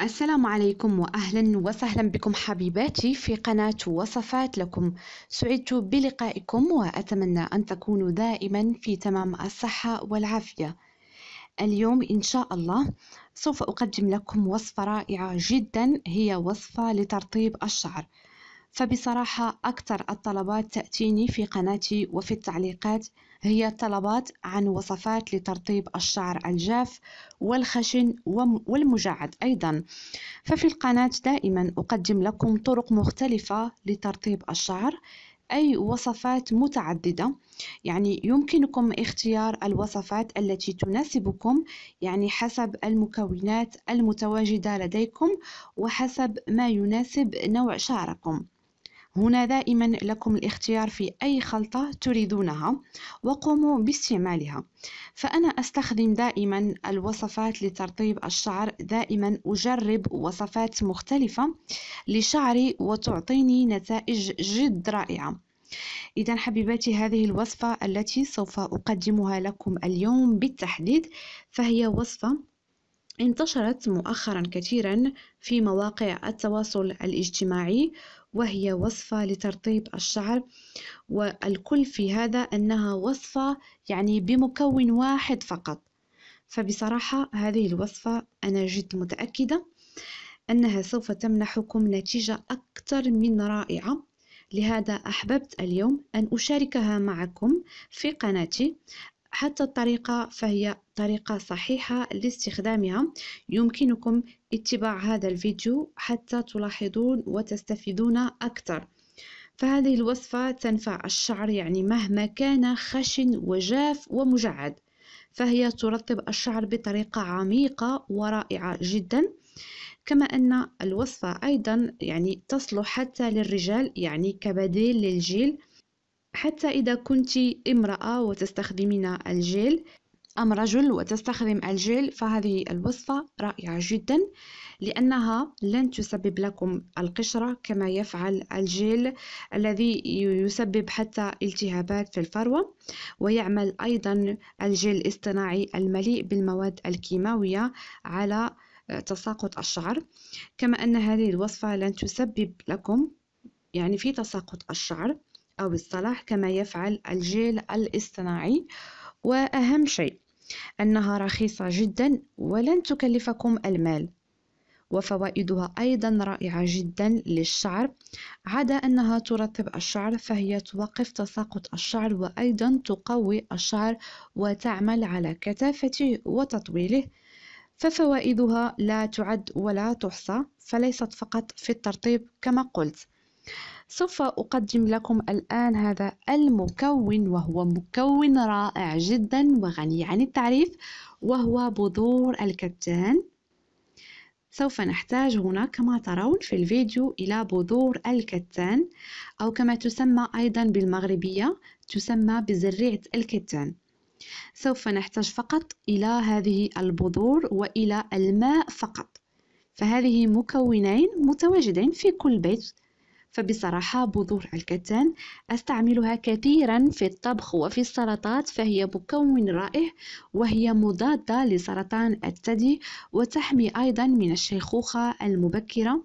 السلام عليكم وأهلا وسهلا بكم حبيباتي في قناة وصفات لكم سعدت بلقائكم وأتمنى أن تكونوا دائما في تمام الصحة والعافية اليوم إن شاء الله سوف أقدم لكم وصفة رائعة جدا هي وصفة لترطيب الشعر فبصراحة أكثر الطلبات تأتيني في قناتي وفي التعليقات هي طلبات عن وصفات لترطيب الشعر الجاف والخشن والمجعد أيضا ففي القناة دائما أقدم لكم طرق مختلفة لترطيب الشعر أي وصفات متعددة يعني يمكنكم اختيار الوصفات التي تناسبكم يعني حسب المكونات المتواجدة لديكم وحسب ما يناسب نوع شعركم هنا دائما لكم الاختيار في أي خلطة تريدونها وقوموا باستعمالها فأنا أستخدم دائما الوصفات لترطيب الشعر دائما أجرب وصفات مختلفة لشعري وتعطيني نتائج جد رائعة إذا حبيباتي هذه الوصفة التي سوف أقدمها لكم اليوم بالتحديد فهي وصفة انتشرت مؤخرا كثيرا في مواقع التواصل الاجتماعي وهي وصفة لترطيب الشعر والكل في هذا أنها وصفة يعني بمكون واحد فقط فبصراحة هذه الوصفة أنا جد متأكدة أنها سوف تمنحكم نتيجة أكثر من رائعة لهذا أحببت اليوم أن أشاركها معكم في قناتي حتى الطريقة فهي طريقة صحيحة لاستخدامها يمكنكم اتباع هذا الفيديو حتى تلاحظون وتستفيدون أكثر فهذه الوصفة تنفع الشعر يعني مهما كان خشن وجاف ومجعد فهي ترطب الشعر بطريقة عميقة ورائعة جدا كما أن الوصفة أيضا يعني تصلح حتى للرجال يعني كبديل للجيل حتى إذا كنت امرأة وتستخدمين الجيل أم رجل وتستخدم الجيل فهذه الوصفة رائعة جدا لأنها لن تسبب لكم القشرة كما يفعل الجيل الذي يسبب حتى التهابات في الفروة ويعمل أيضا الجيل الاصطناعي المليء بالمواد الكيماوية على تساقط الشعر كما أن هذه الوصفة لن تسبب لكم يعني في تساقط الشعر أو الصلاح كما يفعل الجيل الاصطناعي وأهم شيء أنها رخيصة جدا ولن تكلفكم المال وفوائدها أيضا رائعة جدا للشعر عدا أنها ترطب الشعر فهي توقف تساقط الشعر وأيضا تقوي الشعر وتعمل على كثافته وتطويله ففوائدها لا تعد ولا تحصى فليست فقط في الترطيب كما قلت سوف أقدم لكم الآن هذا المكون وهو مكون رائع جدا وغني عن التعريف وهو بذور الكتان سوف نحتاج هنا كما ترون في الفيديو إلى بذور الكتان أو كما تسمى أيضا بالمغربية تسمى بزريعة الكتان سوف نحتاج فقط إلى هذه البذور وإلى الماء فقط فهذه مكونين متواجدين في كل بيت فبصراحة بذور الكتان أستعملها كثيرا في الطبخ وفي السلطات فهي مكون رائع وهي مضادة لسرطان الثدي وتحمي أيضا من الشيخوخة المبكرة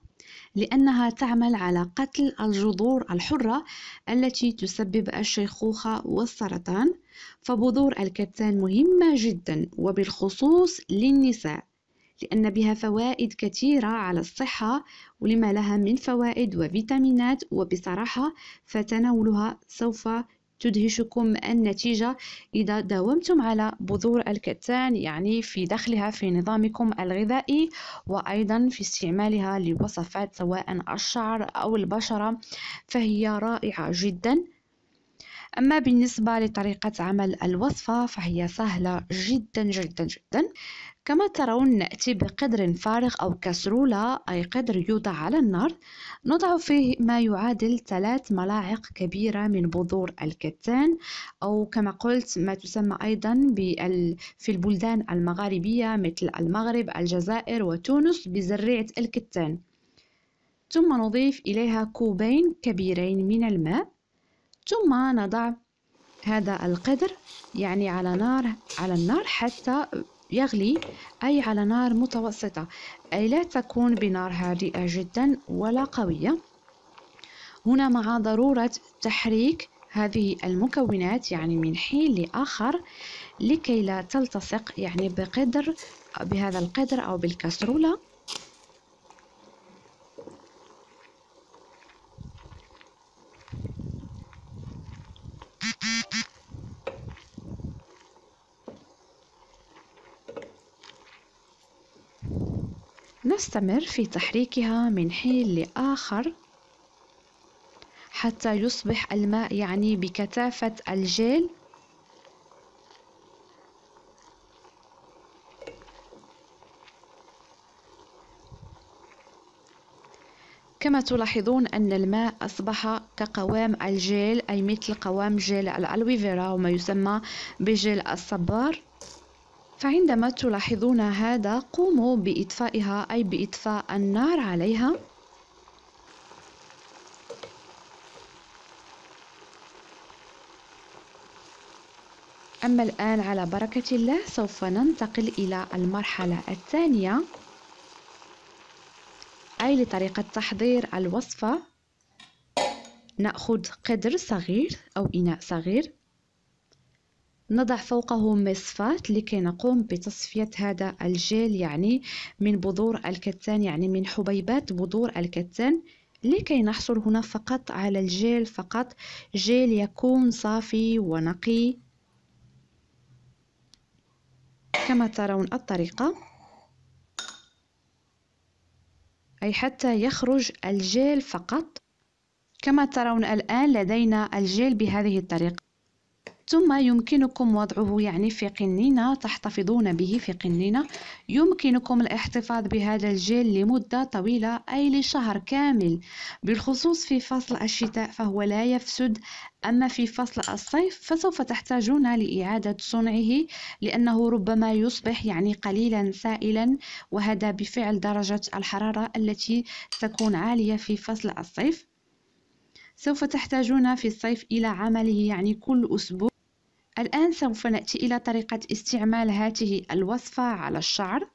لأنها تعمل على قتل الجذور الحرة التي تسبب الشيخوخة والسرطان فبذور الكتان مهمة جدا وبالخصوص للنساء لأن بها فوائد كثيرة على الصحة ولما لها من فوائد وفيتامينات وبصراحة فتناولها سوف تدهشكم النتيجة إذا داومتم على بذور الكتان يعني في دخلها في نظامكم الغذائي وأيضا في استعمالها لوصفات سواء الشعر أو البشرة فهي رائعة جدا أما بالنسبة لطريقة عمل الوصفة فهي سهلة جدا جدا جدا كما ترون نأتي بقدر فارغ أو كسرولة أي قدر يوضع على النار نضع فيه ما يعادل ثلاث ملاعق كبيرة من بذور الكتان أو كما قلت ما تسمى أيضا في البلدان المغاربية مثل المغرب الجزائر وتونس بزريعة الكتان ثم نضيف إليها كوبين كبيرين من الماء ثم نضع هذا القدر يعني على نار على النار حتى يغلي أي على نار متوسطة أي لا تكون بنار هادئة جدا ولا قوية هنا مع ضرورة تحريك هذه المكونات يعني من حين لآخر لكي لا تلتصق يعني بقدر بهذا القدر أو بالكسرولة نستمر في تحريكها من حين لآخر حتى يصبح الماء يعني بكثافة الجيل كما تلاحظون أن الماء أصبح كقوام الجيل أي مثل قوام جيل الألويفيرا وما يسمى بجيل الصبار فعندما تلاحظون هذا قوموا بإطفائها أي بإطفاء النار عليها أما الآن على بركة الله سوف ننتقل إلى المرحلة الثانية أي لطريقة تحضير الوصفة نأخذ قدر صغير أو إناء صغير نضع فوقه مصفات لكي نقوم بتصفية هذا الجيل يعني من بذور الكتان يعني من حبيبات بذور الكتان لكي نحصل هنا فقط على الجيل فقط جيل يكون صافي ونقي كما ترون الطريقة أي حتى يخرج الجيل فقط كما ترون الآن لدينا الجيل بهذه الطريقة ثم يمكنكم وضعه يعني في قنينة تحتفظون به في قنينة يمكنكم الاحتفاظ بهذا الجيل لمدة طويلة أي لشهر كامل بالخصوص في فصل الشتاء فهو لا يفسد أما في فصل الصيف فسوف تحتاجون لإعادة صنعه لأنه ربما يصبح يعني قليلا سائلا وهذا بفعل درجة الحرارة التي تكون عالية في فصل الصيف سوف تحتاجون في الصيف إلى عمله يعني كل أسبوع الآن سوف نأتي إلى طريقة استعمال هذه الوصفة على الشعر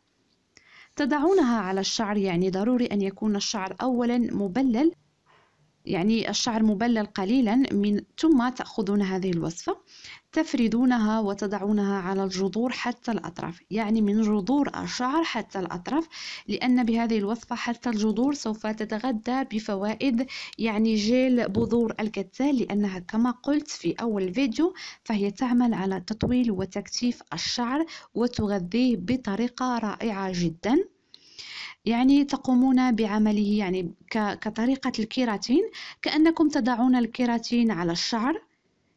تضعونها على الشعر يعني ضروري أن يكون الشعر أولا مبلل يعني الشعر مبلل قليلا من ثم تأخذون هذه الوصفة تفردونها وتضعونها على الجذور حتى الأطراف يعني من جذور الشعر حتى الأطراف لأن بهذه الوصفة حتى الجذور سوف تتغذى بفوائد يعني جيل بذور الكتان لأنها كما قلت في أول فيديو فهي تعمل على تطويل وتكثيف الشعر وتغذيه بطريقة رائعة جداً يعني تقومون بعمله يعني كطريقة الكيراتين كأنكم تضعون الكيراتين على الشعر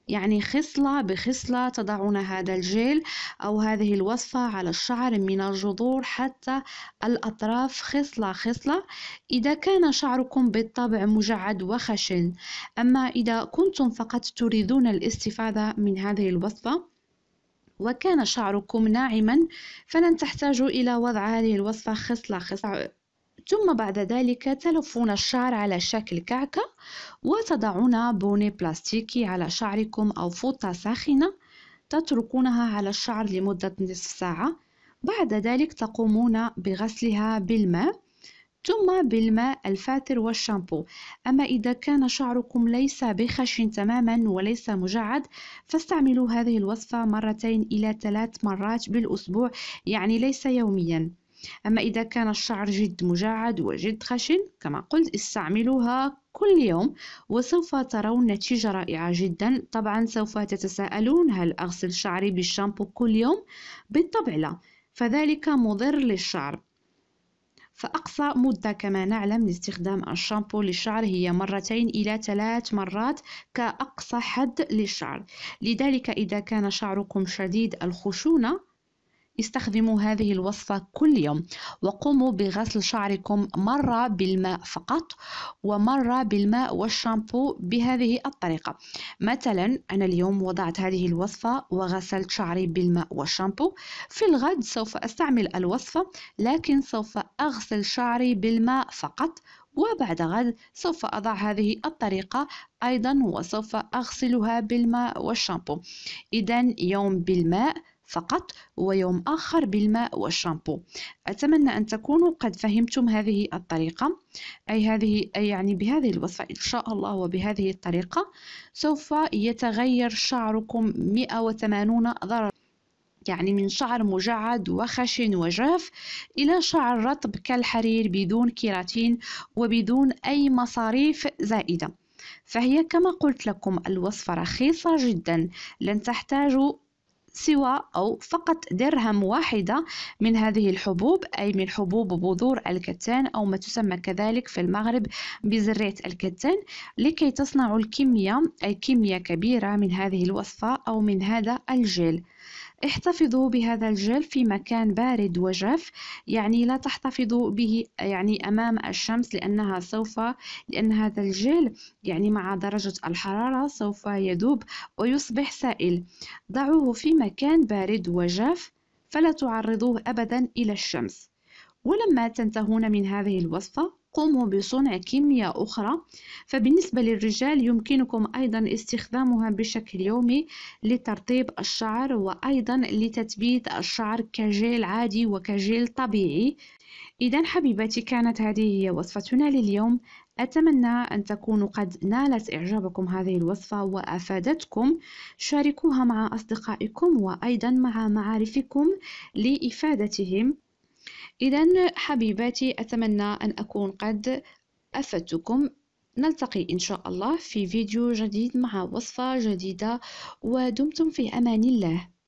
يعني خصلة بخصلة تضعون هذا الجيل أو هذه الوصفة على الشعر من الجذور حتى الأطراف خصلة خصلة إذا كان شعركم بالطبع مجعد وخشن أما إذا كنتم فقط تريدون الاستفادة من هذه الوصفة وكان شعركم ناعما فلن تحتاجوا إلى وضع هذه الوصفة خصلة خصلة ثم بعد ذلك تلفون الشعر على شكل كعكة وتضعون بوني بلاستيكي على شعركم أو فوطة ساخنة تتركونها على الشعر لمدة نصف ساعة بعد ذلك تقومون بغسلها بالماء ثم بالماء الفاتر والشامبو أما إذا كان شعركم ليس بخشن تماما وليس مجعد فاستعملوا هذه الوصفة مرتين إلى ثلاث مرات بالأسبوع يعني ليس يومياً أما إذا كان الشعر جد مجعد وجد خشن كما قلت استعملوها كل يوم وسوف ترون نتيجة رائعة جدا طبعا سوف تتساءلون هل أغسل شعري بالشامبو كل يوم؟ بالطبع لا فذلك مضر للشعر فأقصى مدة كما نعلم لاستخدام الشامبو للشعر هي مرتين إلى ثلاث مرات كأقصى حد للشعر لذلك إذا كان شعركم شديد الخشونة استخدموا هذه الوصفة كل يوم وقوموا بغسل شعركم مرة بالماء فقط ومرة بالماء والشامبو بهذه الطريقة مثلا أنا اليوم وضعت هذه الوصفة وغسلت شعري بالماء والشامبو في الغد سوف أستعمل الوصفة لكن سوف أغسل شعري بالماء فقط وبعد غد سوف أضع هذه الطريقة أيضا وسوف أغسلها بالماء والشامبو إذا يوم بالماء فقط ويوم آخر بالماء والشامبو أتمنى أن تكونوا قد فهمتم هذه الطريقة أي هذه أي يعني بهذه الوصفة إن شاء الله وبهذه الطريقة سوف يتغير شعركم 180 درجة يعني من شعر مجعد وخشن وجاف إلى شعر رطب كالحرير بدون كيراتين وبدون أي مصاريف زائدة فهي كما قلت لكم الوصفة رخيصة جدا لن تحتاجوا سوى أو فقط درهم واحدة من هذه الحبوب أي من حبوب بذور الكتان أو ما تسمى كذلك في المغرب بزرية الكتان لكي تصنعوا الكمية أي كمية كبيرة من هذه الوصفة أو من هذا الجيل احتفظوا بهذا الجل في مكان بارد وجاف يعني لا تحتفظوا به يعني أمام الشمس لأنها سوف لأن هذا الجل يعني مع درجة الحرارة سوف يذوب ويصبح سائل ضعوه في مكان بارد وجاف فلا تعرضوه أبدا إلى الشمس ولما تنتهون من هذه الوصفة قوموا بصنع كيمياء أخرى فبالنسبة للرجال يمكنكم أيضا استخدامها بشكل يومي لترطيب الشعر وأيضا لتثبيت الشعر كجيل عادي وكجيل طبيعي إذا حبيبتي كانت هذه هي وصفتنا لليوم أتمنى أن تكونوا قد نالت إعجابكم هذه الوصفة وأفادتكم شاركوها مع أصدقائكم وأيضا مع معارفكم لإفادتهم إذا حبيباتي أتمنى أن أكون قد أفدتكم نلتقي إن شاء الله في فيديو جديد مع وصفة جديدة ودمتم في أمان الله